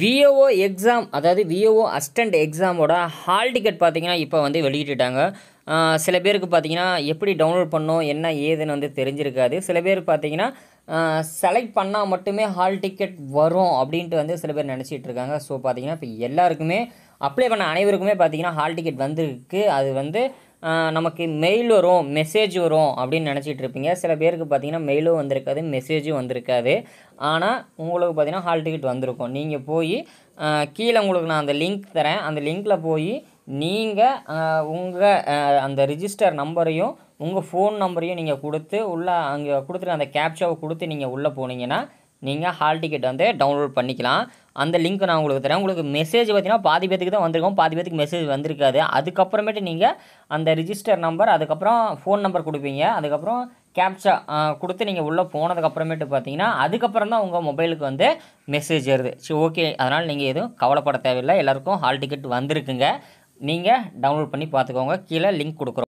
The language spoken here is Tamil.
விஓஓ எக்ஸாம் அதாவது விஓஓ அஸ்டண்ட் எக்ஸாமோட ஹால் டிக்கெட் பார்த்தீங்கன்னா இப்போ வந்து வெளியிட்டுட்டாங்க சில பேருக்கு பார்த்தீங்கன்னா எப்படி டவுன்லோட் பண்ணோம் என்ன ஏதுன்னு வந்து தெரிஞ்சிருக்காது சில பேர் பார்த்தீங்கன்னா செலக்ட் பண்ணால் மட்டுமே ஹால் டிக்கெட் வரும் அப்படின்ட்டு வந்து சில பேர் நினச்சிட்டு இருக்காங்க ஸோ பார்த்தீங்கன்னா இப்போ எல்லாருக்குமே அப்ளை பண்ண அனைவருக்குமே பார்த்தீங்கன்னா ஹால் டிக்கெட் வந்திருக்கு அது வந்து நமக்கு மெயில் வரும் மெசேஜ் வரும் அப்படின்னு நினச்சிட்டு இருப்பீங்க சில பேருக்கு பார்த்தீங்கன்னா மெயிலும் வந்திருக்காது மெசேஜும் வந்திருக்காது ஆனால் உங்களுக்கு பார்த்தீங்கன்னா ஹால் டிக்கெட் வந்திருக்கும் நீங்கள் போய் கீழே உங்களுக்கு நான் அந்த லிங்க் தரேன் அந்த லிங்க்கில் போய் நீங்கள் உங்கள் அந்த ரிஜிஸ்டர் நம்பரையும் உங்கள் ஃபோன் நம்பரையும் நீங்கள் கொடுத்து உள்ளே அங்கே கொடுத்துட்டு அந்த கேப்ஷாவை கொடுத்து நீங்கள் உள்ளே போனீங்கன்னா நீங்கள் ஹால் டிக்கெட் வந்து டவுன்லோட் பண்ணிக்கலாம் அந்த லிங்க் நான் உங்களுக்கு தரேன் உங்களுக்கு மெசேஜ் பார்த்தீங்கன்னா பாதி பேத்துக்கு தான் வந்திருக்கும் பாதி பேத்துக்கு மெசேஜ் வந்திருக்காது அதுக்கப்புறமேட்டு நீங்கள் அந்த ரிஜிஸ்டர் நம்பர் அதுக்கப்புறம் ஃபோன் நம்பர் கொடுப்பீங்க அதுக்கப்புறம் கேப்சா கொடுத்து நீங்கள் உள்ளே போனதுக்கப்புறமேட்டு பார்த்தீங்கன்னா அதுக்கப்புறம் தான் உங்கள் மொபைலுக்கு வந்து மெசேஜ் வருது சரி ஓகே அதனால் நீங்கள் எதுவும் கவலைப்பட தேவையில்லை எல்லாேருக்கும் ஹால் டிக்கெட் வந்திருக்குங்க நீங்கள் டவுன்லோட் பண்ணி பார்த்துக்கோங்க கீழே லிங்க் கொடுக்குறோம்